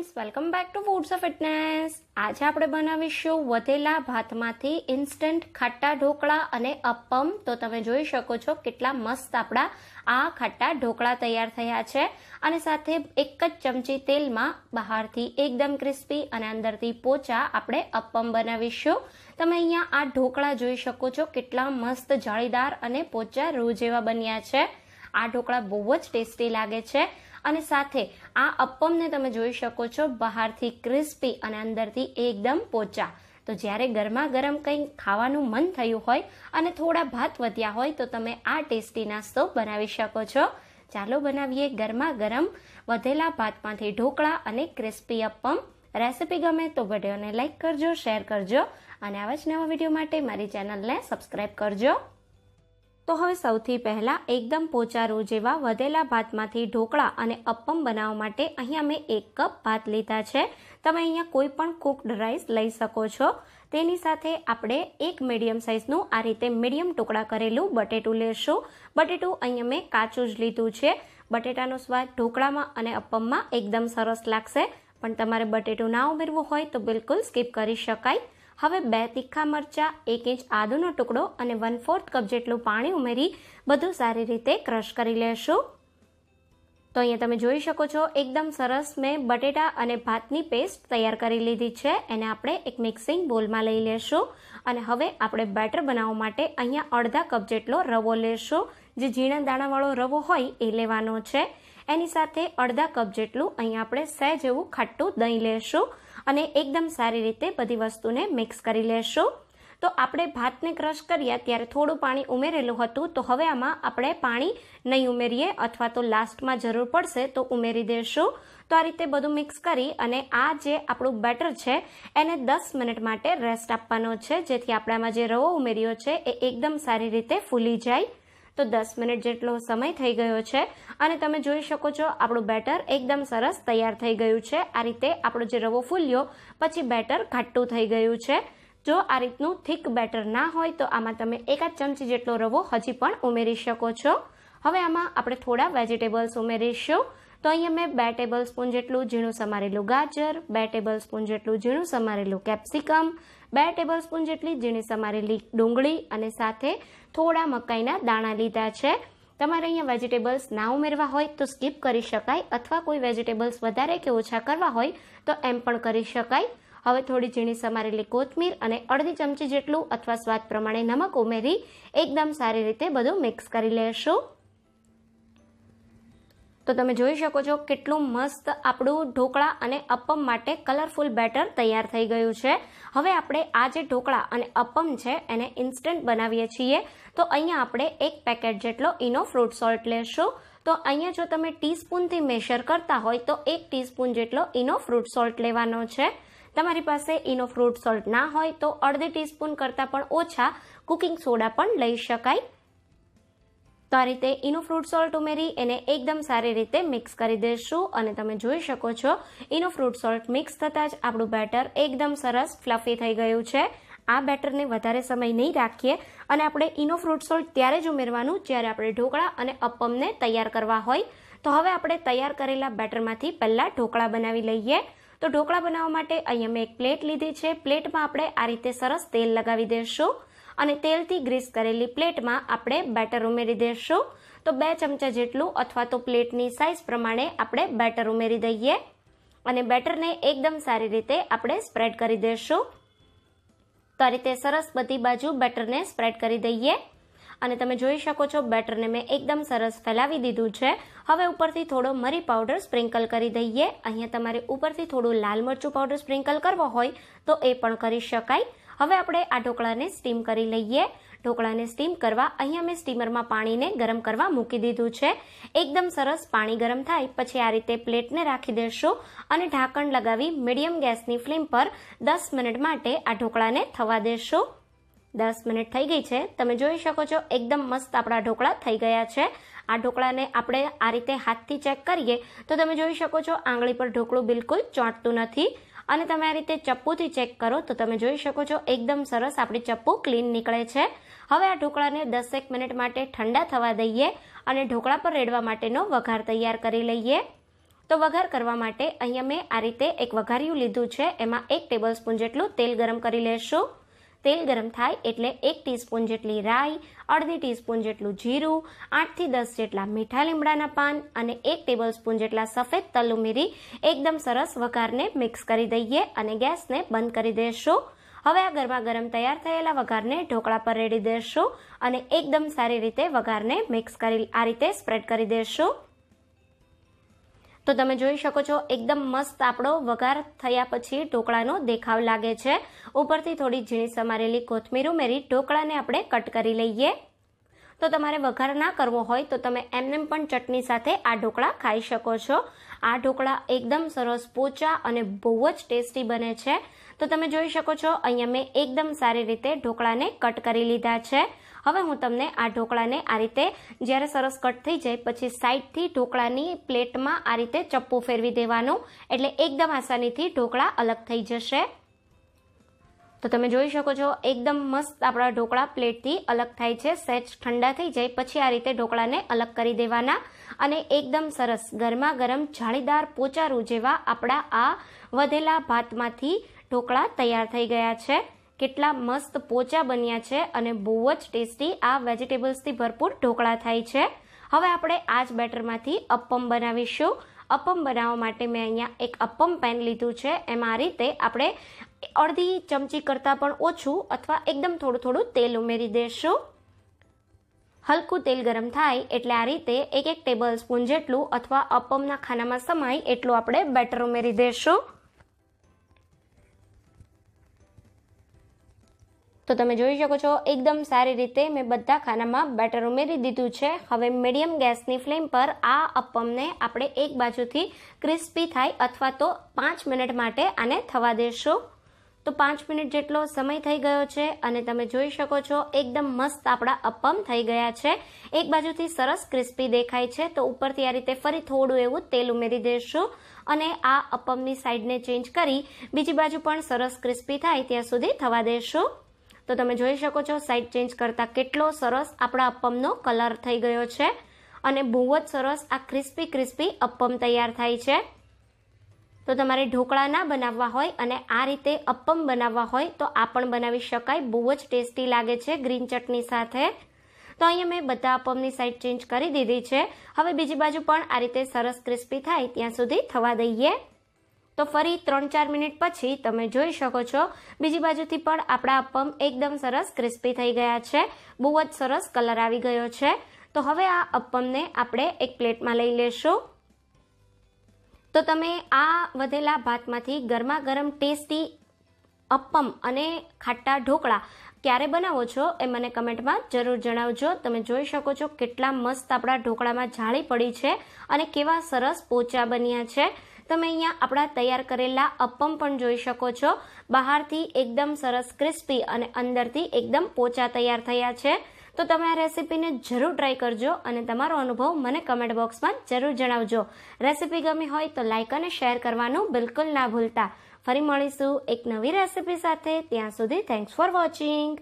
friends welcome back to foods of fitness આજે આપણે બનાવીશું વધેલા ભાતમાંથી ઇન્સ્ટન્ટ ખાટા ઢોકળા અને અપમ તો તમે જોઈ શકો છો કેટલા મસ્ત આપણા આ ખાટા ઢોકળા તૈયાર થયા છે અને સાથે એક જ ચમચી તેલમાં બહારથી એકદમ ક્રિસ્પી અને અંદરથી પોચા આપણે અપમ બનાવીશું તમે અહીંયા આ ઢોકળા જોઈ શકો છો કેટલા મસ્ત જાળીદાર અને પોચા રૂ જેવા બન્યા છે આ ઢોકળા બહુ જ ટેસ્ટી લાગે છે અને સાથે આ અપ્પમને તમે જોઈ શકો છો બહારથી ક્રિસ્પી અને અંદરથી એકદમ પોચા તો જ્યારે ગરમા ગરમ કંઈ ખાવાનું મન થયું હોય અને થોડા ભાત વધ્યા હોય તો તમે આ ટેસ્ટી નાસ્તો બનાવી શકો છો ચાલો બનાવીએ ગરમા ગરમ વધેલા ભાતમાંથી ઢોકળા અને ક્રિસ્પી અપ્પમ રેસિપી ગમે તો વિડીયોને લાઇક કરજો શેર કરજો અને આવા જ નવા વિડીયો માટે મારી ચેનલને સબસ્ક્રાઈબ કરજો તો હવે સૌથી પહેલાં એકદમ પોચારો જેવા વધેલા ભાતમાંથી ઢોકળા અને અપમ બનાવવા માટે અહીંયા મેં એક કપ ભાત લીધા છે તમે અહીંયા કોઈ પણ કુકડ રાઈસ લઈ શકો છો તેની સાથે આપણે એક મીડિયમ સાઇઝનું આ રીતે મીડિયમ ટુકડા કરેલું બટેટું લેશું બટેટું અહીંયા મેં કાચું જ લીધું છે બટેટાનો સ્વાદ ઢોકળામાં અને અપમમાં એકદમ સરસ લાગશે પણ તમારે બટેટું ના ઉમેરવું હોય તો બિલકુલ સ્કીપ કરી શકાય હવે બે તીખા મરચાં એક ઇંચ આદુનો ટુકડો અને વન ફોર્થ કપ જેટલું પાણી ઉમેરી બધું સારી રીતે ક્રશ કરી લેશું તો અહીંયા તમે જોઈ શકો છો એકદમ સરસ મેં બટેટા અને ભાતની પેસ્ટ તૈયાર કરી લીધી છે એને આપણે એક મિક્સિંગ બોલમાં લઈ લેશું અને હવે આપણે બેટર બનાવવા માટે અહીંયા અડધા કપ જેટલો રવો લેશું જે ઝીણા દાણાવાળો રવો હોય એ લેવાનો છે એની સાથે અડધા કપ જેટલું અહીંયા આપણે સહેજ એવું ખાટું દહીં લેશું અને એકદમ સારી રીતે બધી વસ્તુને મિક્સ કરી લેશું તો આપણે ભાતને ક્રશ કરીએ ત્યારે થોડું પાણી ઉમેરેલું હતું તો હવે આમાં આપણે પાણી નહીં ઉમેરીએ અથવા તો લાસ્ટમાં જરૂર પડશે તો ઉમેરી દેશું તો આ રીતે બધું મિક્સ કરી અને આ જે આપણું બેટર છે એને દસ મિનિટ માટે રેસ્ટ આપવાનો છે જેથી આપણામાં જે રવો ઉમેર્યો છે એ એકદમ સારી રીતે ફૂલી જાય તો દસ મિનિટ જેટલો સમય થઈ ગયો છે અને તમે જોઈ શકો છો આપણું બેટર એકદમ સરસ તૈયાર થઈ ગયું છે આ રીતે આપણો જે રવો ફૂલ્યો પછી બેટર ખાટું થઈ ગયું છે જો આ રીતનું થીક બેટર ના હોય તો આમાં તમે એકાદ ચમચી જેટલો રવો હજી પણ ઉમેરી શકો છો હવે આમાં આપણે થોડા વેજીટેબલ્સ ઉમેરીશું તો અહીંયા મેં બે ટેબલ સ્પૂન જેટલું ઝીણું સમારેલું ગાજર બે ટેબલ સ્પૂન જેટલું ઝીણું સમારેલું કેપ્સિકમ બે ટેબલ સ્પૂન જેટલી ઝીણી સમારેલી ડુંગળી અને સાથે થોડા મકાઈના દાણા લીધા છે તમારે અહીંયા વેજીટેબલ્સ ના ઉમેરવા હોય તો સ્કીપ કરી શકાય અથવા કોઈ વેજીટેબલ્સ વધારે કે ઓછા કરવા હોય તો એમ પણ કરી શકાય હવે થોડી ઝીણી સમારેલી કોથમીર અને અડધી ચમચી જેટલું અથવા સ્વાદ પ્રમાણે નમક ઉમેરી એકદમ સારી રીતે બધું મિક્સ કરી લેશું તો તમે જોઈ શકો છો કેટલું મસ્ત આપણો ઢોકળા અને અપમ માટે કલરફુલ બેટર તૈયાર થઈ ગયું છે હવે આપણે આ જે ઢોકળા અને અપમ છે એને ઇન્સ્ટન્ટ બનાવી છે એ તો અહીંયા આપણે એક પેકેટ જેટલો ઇનો ફ્રૂટ સોલ્ટ લેશો તો અહીંયા જો તમે ટીસ્પૂન થી મેજર કરતા હોય તો 1 ટીસ્પૂન જેટલો ઇનો ફ્રૂટ સોલ્ટ લેવાનો છે તમારી પાસે ઇનો ફ્રૂટ સોલ્ટ ના હોય તો અડધી ટીસ્પૂન કરતાં પણ ઓછો કુકિંગ સોડા પણ લઈ શકાય તો આ રીતે એનું ફ્રૂટ સોલ્ટ ઉમેરી એને એકદમ સારી રીતે મિક્સ કરી દઈશું અને તમે જોઈ શકો છો એનું ફ્રૂટ સોલ્ટ મિક્સ થતાં જ આપણું બેટર એકદમ સરસ ફ્લફી થઈ ગયું છે આ બેટરને વધારે સમય નહીં રાખીએ અને આપણે ઇનો ફ્રૂટ સોલ્ટ ત્યારે જ ઉમેરવાનું જ્યારે આપણે ઢોકળા અને અપમને તૈયાર કરવા હોય તો હવે આપણે તૈયાર કરેલા બેટરમાંથી પહેલાં ઢોકળા બનાવી લઈએ તો ઢોકળા બનાવવા માટે અહીંયા મેં એક પ્લેટ લીધી છે પ્લેટમાં આપણે આ રીતે સરસ તેલ લગાવી દઈશું અને તેલથી ગ્રીસ કરેલી પ્લેટમાં આપણે બેટર ઉમેરી દઈશું તો બે ચમચા જેટલું અથવા તો પ્લેટની સાઇઝ પ્રમાણે આપણે બેટર ઉમેરી દઈએ અને બેટરને એકદમ સારી રીતે આપણે સ્પ્રેડ કરી દઈશું તો આ રીતે સરસ બધી બાજુ બેટરને સ્પ્રેડ કરી દઈએ અને તમે જોઈ શકો છો બેટરને મેં એકદમ સરસ ફેલાવી દીધું છે હવે ઉપરથી થોડો મરી પાવડર સ્પ્રિંકલ કરી દઈએ અહીંયા તમારે ઉપરથી થોડું લાલ મરચું પાવડર સ્પ્રિંકલ કરવો હોય તો એ પણ કરી શકાય હવે આપણે આ ઢોકળાને સ્ટીમ કરી લઈએ ઢોકળાને સ્ટીમ કરવા અહીંયા મેં સ્ટીમરમાં પાણીને ગરમ કરવા મૂકી દીધું છે એકદમ સરસ પાણી ગરમ થાય પછી આ રીતે પ્લેટને રાખી દેશું અને ઢાંકણ લગાવી મીડિયમ ગેસની ફ્લેમ પર દસ મિનિટ માટે આ ઢોકળાને થવા દેશું દસ મિનિટ થઈ ગઈ છે તમે જોઈ શકો છો એકદમ મસ્ત આપણા ઢોકળા થઈ ગયા છે આ ઢોકળાને આપણે આ રીતે હાથથી ચેક કરીએ તો તમે જોઈ શકો છો આંગળી પર ઢોકળું બિલકુલ ચોંટતું નથી અને તમે આ રીતે ચપ્પુથી ચેક કરો તો તમે જોઈ શકો છો એકદમ સરસ આપણી ચપ્પુ ક્લીન નીકળે છે હવે આ ઢોકળાને દસેક મિનિટ માટે ઠંડા થવા દઈએ અને ઢોકળા પર રેડવા માટેનો વઘાર તૈયાર કરી લઈએ તો વઘાર કરવા માટે અહીંયા મેં આ રીતે એક વઘાર્યું લીધું છે એમાં એક ટેબલસ્પૂન જેટલું તેલ ગરમ કરી લેશું તેલ ગરમ થાય એટલે એક ટીસ્પૂન જેટલી રાઈ અડધી ટીસ્પૂન જેટલું જીરું આઠથી દસ જેટલા મીઠા લીમડાના પાન અને એક ટેબલ સ્પૂન જેટલા સફેદ તલ ઉમેરી એકદમ સરસ વઘારને મિક્સ કરી દઈએ અને ગેસને બંધ કરી દેશું હવે આ ગરમા ગરમ તૈયાર થયેલા વઘારને ઢોકળા પર રેડી દેશું અને એકદમ સારી રીતે વઘારને મિક્સ કરી આ રીતે સ્પ્રેડ કરી દેશું તો તમે જોઈ શકો છો એકદમ મસ્ત આપણો વઘાર થયા પછી ઢોકળાનો દેખાવ લાગે છે ઉપરથી થોડી ઝીણી સમારેલી કોથમીર ઉમેરી ઢોકળાને આપણે કટ કરી લઈએ તો તમારે વઘાર ના કરવો હોય તો તમે એમનેમ પણ ચટણી સાથે આ ઢોકળા ખાઈ શકો છો આ ઢોકળા એકદમ સરસ પોચા અને બહુ જ ટેસ્ટી બને છે તો તમે જોઈ શકો છો અહીંયા મેં એકદમ સારી રીતે ઢોકળાને કટ કરી લીધા છે હવે હું તમને આ ઢોકળાને આ રીતે જ્યારે સરસ કટ થઈ જાય પછી સાઈડથી ઢોકળાની પ્લેટમાં આ રીતે ચપ્પુ ફેરવી દેવાનું એટલે એકદમ આસાનીથી ઢોકળા અલગ થઈ જશે તો તમે જોઈ શકો છો એકદમ મસ્ત આપણા ઢોકળા પ્લેટથી અલગ થાય છે સહેજ ઠંડા થઈ જાય પછી આ રીતે ઢોકળાને અલગ કરી દેવાના અને એકદમ સરસ ગરમા ગરમ જાળીદાર પોચારું જેવા આપણા આ વધેલા ભાતમાંથી ઢોકળા તૈયાર થઈ ગયા છે કેટલા મસ્ત પોચા બન્યા છે અને બહુ જ ટેસ્ટી આ વેજીટેબલ્સથી ભરપૂર ઢોકળા થાય છે હવે આપણે આ જ બેટરમાંથી અપમ બનાવીશું અપમ બનાવવા માટે મેં અહીંયા એક અપમ પેન લીધું છે એમાં આ રીતે આપણે અડધી ચમચી કરતાં પણ ઓછું અથવા એકદમ થોડું થોડું તેલ ઉમેરી દેશું હલકું તેલ ગરમ થાય એટલે આ રીતે એક એક ટેબલ સ્પૂન જેટલું અથવા અપમના ખાનામાં સમાય એટલું આપણે બેટર ઉમેરી દેશું તો તમે જોઈ શકો છો એકદમ સારી રીતે મેં બધા ખાનામાં બેટર ઉમેરી દીધું છે હવે મીડિયમ ગેસની ફ્લેમ પર આ અપમને આપણે એક બાજુથી ક્રિસ્પી થાય અથવા તો પાંચ મિનિટ માટે આને થવા દેશું તો પાંચ મિનિટ જેટલો સમય થઈ ગયો છે અને તમે જોઈ શકો છો એકદમ મસ્ત આપણા અપમ થઈ ગયા છે એક બાજુથી સરસ ક્રિસ્પી દેખાય છે તો ઉપરથી આ રીતે ફરી થોડું એવું તેલ ઉમેરી દેશું અને આ અપમની સાઈડને ચેન્જ કરી બીજી બાજુ પણ સરસ ક્રિસ્પી થાય ત્યાં સુધી થવા દેશું તો તમે જોઈ શકો છો સાઇડ ચેન્જ કરતાં કેટલો સરસ આપણા અપ્પમનો કલર થઈ ગયો છે અને બહુ જ સરસ આ ક્રિસ્પી ક્રિસ્પી અપ્પમ તૈયાર થાય છે તો તમારે ઢોકળા ના બનાવવા હોય અને આ રીતે અપ્પમ બનાવવા હોય તો આ પણ બનાવી શકાય બહુ જ ટેસ્ટી લાગે છે ગ્રીન ચટણી સાથે તો અહીંયા મેં બધા અપમની સાઈડ ચેન્જ કરી દીધી છે હવે બીજી બાજુ પણ આ રીતે સરસ ક્રિસ્પી થાય ત્યાં સુધી થવા દઈએ તો ફરી ત્રણ ચાર મિનિટ પછી તમે જોઈ શકો છો બીજી બાજુથી પણ આપણા અપમ એકદમ સરસ ક્રિસ્પી થઈ ગયા છે બહુ જ સરસ કલર આવી ગયો છે તો હવે આ અપમને આપણે એક પ્લેટમાં લઈ લેશું તો તમે આ વધેલા ભાતમાંથી ગરમા ગરમ ટેસ્ટી અપ્પમ અને ખાટા ઢોકળા ક્યારે બનાવો છો એ મને કમેન્ટમાં જરૂર જણાવજો તમે જોઈ શકો છો કેટલા મસ્ત આપણા ઢોકળામાં જાળી પડી છે અને કેવા સરસ પોચા બન્યા છે તમે અહીંયા આપણા તૈયાર કરેલા અપમ પણ જોઈ શકો છો બહારથી એકદમ સરસ ક્રિસ્પી અને અંદરથી એકદમ પોચા તૈયાર થયા છે તો તમે આ રેસીપીને જરૂર ટ્રાય કરજો અને તમારો અનુભવ મને કમેન્ટ બોક્સમાં જરૂર જણાવજો રેસીપી ગમી હોય તો લાઇક અને શેર કરવાનું બિલકુલ ના ભૂલતા ફરી મળીશું એક નવી રેસીપી સાથે ત્યાં સુધી થેન્ક્સ ફોર વોચિંગ